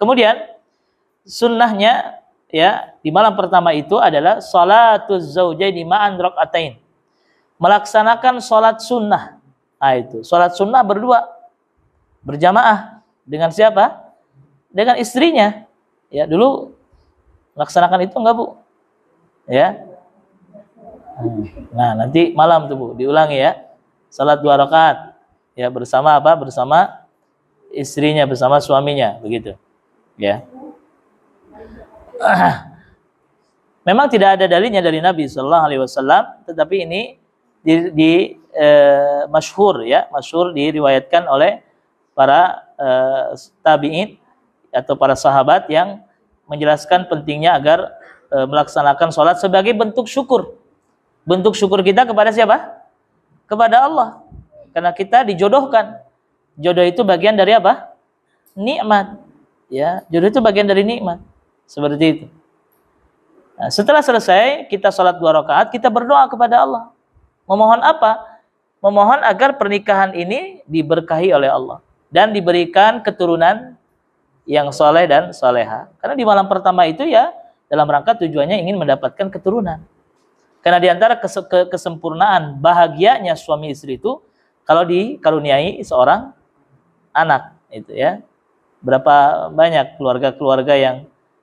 Kemudian sunnahnya ya di malam pertama itu adalah salatuz zaujaini ma'an rakaatain. Melaksanakan salat sunnah. Nah, itu salat sunnah berdua berjamaah dengan siapa? Dengan istrinya. Ya, dulu melaksanakan itu enggak, Bu? Ya. Nah, nanti malam tuh, Bu, diulangi ya. Salat dua rakaat ya bersama apa? Bersama istrinya, bersama suaminya, begitu ya memang tidak ada dalilnya dari Nabi Shallallahu Alaihi Wasallam tetapi ini di, di e, masyhur ya masyhur diriwayatkan oleh para e, tabiin atau para sahabat yang menjelaskan pentingnya agar e, melaksanakan sholat sebagai bentuk syukur bentuk syukur kita kepada siapa kepada Allah karena kita dijodohkan jodoh itu bagian dari apa nikmat ya jodoh itu bagian dari nikmat seperti itu nah, setelah selesai kita sholat dua rakaat kita berdoa kepada Allah memohon apa memohon agar pernikahan ini diberkahi oleh Allah dan diberikan keturunan yang soleh dan soleha karena di malam pertama itu ya dalam rangka tujuannya ingin mendapatkan keturunan karena diantara kesempurnaan bahagianya suami istri itu kalau dikaruniai seorang anak itu ya berapa banyak keluarga-keluarga yang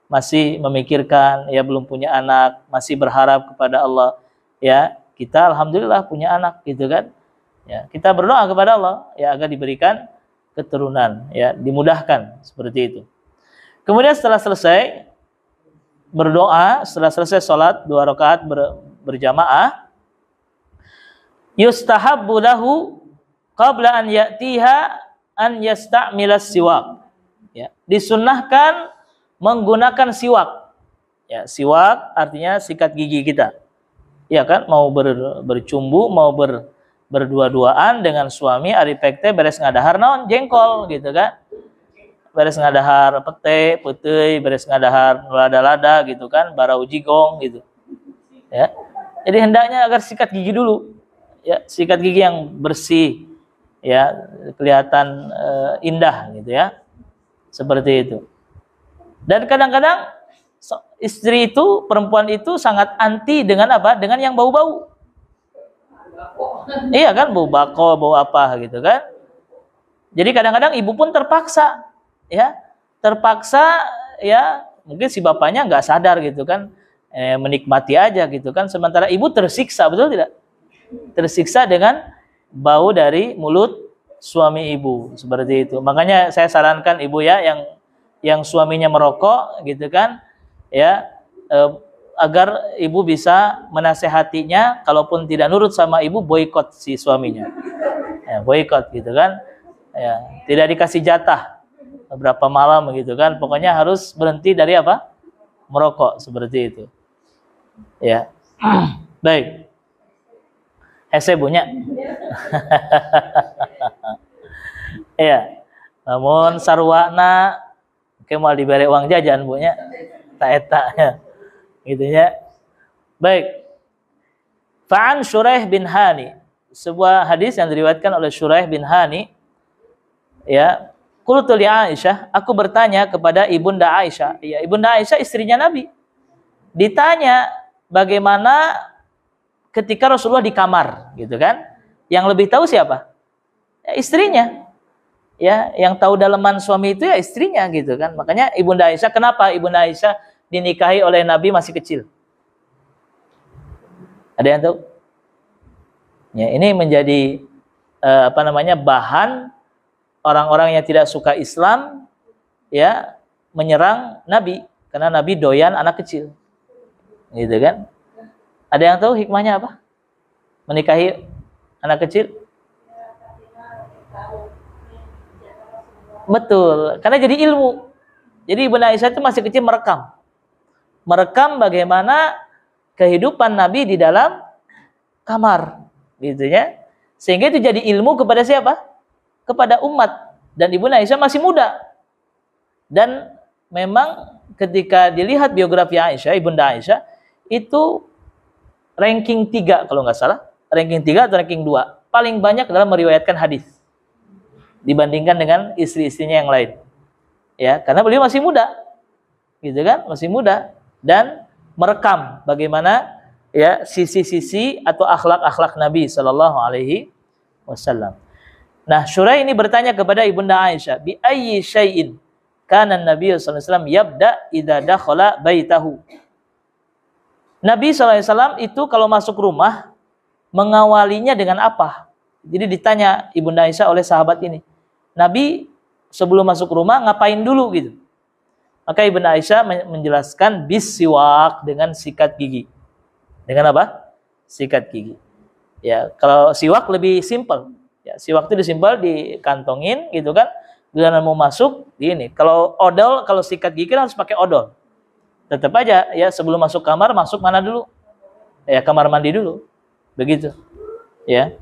masih memikirkan ya belum punya anak, masih berharap kepada Allah ya. Kita alhamdulillah punya anak gitu kan. Ya, kita berdoa kepada Allah ya agar diberikan keturunan ya, dimudahkan seperti itu. Kemudian setelah selesai berdoa, setelah selesai sholat dua rakaat ber, berjamaah yustahabulahu lahu qabla an ya'tiha an yasta'mila siwak ya, disunahkan menggunakan siwak. Ya, siwak artinya sikat gigi kita. Ya kan, mau ber, bercumbu, mau ber, berdua-duaan dengan suami ari pekte beres ngadahar naon jengkol gitu kan. Beres ngadahar pete, putih, beres ngadahar lada-lada gitu kan, barau gong gitu. Ya. Jadi hendaknya agar sikat gigi dulu. Ya, sikat gigi yang bersih ya, kelihatan e, indah gitu ya. Seperti itu. Dan kadang-kadang istri itu, perempuan itu sangat anti dengan apa? Dengan yang bau-bau. Iya kan, bau bako, bau apa gitu kan. Jadi kadang-kadang ibu pun terpaksa, ya, terpaksa, ya, mungkin si bapaknya nggak sadar gitu kan, eh, menikmati aja gitu kan. Sementara ibu tersiksa, betul tidak? Tersiksa dengan bau dari mulut suami ibu seperti itu. Makanya saya sarankan ibu ya yang yang suaminya merokok gitu kan ya eh, agar ibu bisa menasehatinya kalaupun tidak nurut sama ibu boykot si suaminya. Ya, boykot gitu kan. Ya, tidak dikasih jatah beberapa malam gitu kan. Pokoknya harus berhenti dari apa? merokok seperti itu. Ya. Baik. Hese punya. Iya. Namun sarwana oke mau diberi uang jajan bu nya tak eta ya. Gitu ya. Baik. Fa'an Syuraih bin Hani. Sebuah hadis yang diriwayatkan oleh Syuraih bin Hani. Ya. Qultu Aisyah, aku bertanya kepada Ibunda Aisyah. Ya, Ibunda Aisyah istrinya Nabi. Ditanya bagaimana ketika Rasulullah di kamar, gitu kan? Yang lebih tahu siapa? Ya, istrinya ya yang tahu dalaman suami itu ya istrinya gitu kan makanya ibunda Aisyah kenapa ibunda Aisyah dinikahi oleh Nabi masih kecil ada yang tahu ya ini menjadi eh, apa namanya bahan orang-orang yang tidak suka Islam ya menyerang Nabi karena Nabi doyan anak kecil gitu kan ada yang tahu hikmahnya apa menikahi anak kecil Betul, karena jadi ilmu. Jadi ibu Aisyah itu masih kecil merekam. Merekam bagaimana kehidupan Nabi di dalam kamar, gitu ya. Sehingga itu jadi ilmu kepada siapa? Kepada umat. Dan ibu Aisyah masih muda. Dan memang ketika dilihat biografi Aisyah, ibu Aisyah, itu ranking 3 kalau nggak salah. Ranking 3 atau ranking 2. Paling banyak dalam meriwayatkan hadis dibandingkan dengan istri-istrinya yang lain. Ya, karena beliau masih muda. Gitu kan? Masih muda dan merekam bagaimana ya sisi-sisi atau akhlak-akhlak Nabi Shallallahu alaihi wasallam. Nah, Syurai ini bertanya kepada Ibunda Aisyah, "Bi ayyi syai'in kana Nabi sallallahu alaihi wasallam yabda idza dakhala baitahu?" Nabi wasallam itu kalau masuk rumah mengawalinya dengan apa? Jadi ditanya Ibunda Aisyah oleh sahabat ini. Nabi sebelum masuk rumah ngapain dulu gitu. Maka Ibn Aisyah menjelaskan bis siwak dengan sikat gigi. Dengan apa? Sikat gigi. Ya, kalau siwak lebih simpel. Ya, siwak itu disimpel, dikantongin gitu kan. Bila mau masuk di ini. Kalau odol, kalau sikat gigi kan harus pakai odol. Tetap aja ya sebelum masuk kamar masuk mana dulu? Ya kamar mandi dulu. Begitu. Ya.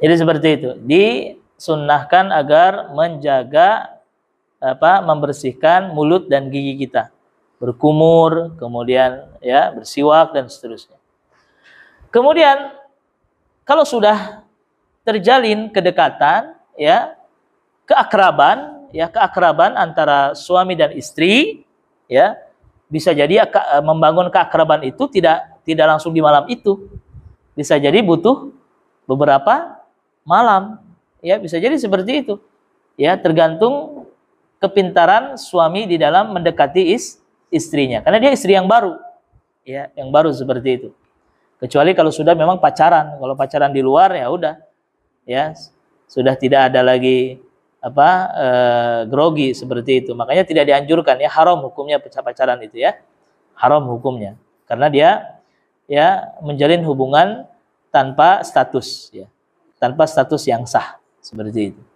Jadi seperti itu. Di sunnahkan agar menjaga apa membersihkan mulut dan gigi kita berkumur kemudian ya bersiwak dan seterusnya kemudian kalau sudah terjalin kedekatan ya keakraban ya keakraban antara suami dan istri ya bisa jadi e, membangun keakraban itu tidak tidak langsung di malam itu bisa jadi butuh beberapa malam Ya, bisa jadi seperti itu. Ya, tergantung kepintaran suami di dalam mendekati is, istrinya. Karena dia istri yang baru. Ya, yang baru seperti itu. Kecuali kalau sudah memang pacaran. Kalau pacaran di luar ya udah. Ya, sudah tidak ada lagi apa e, grogi seperti itu. Makanya tidak dianjurkan ya haram hukumnya pacaran itu ya. Haram hukumnya. Karena dia ya menjalin hubungan tanpa status ya. Tanpa status yang sah. Seperti itu.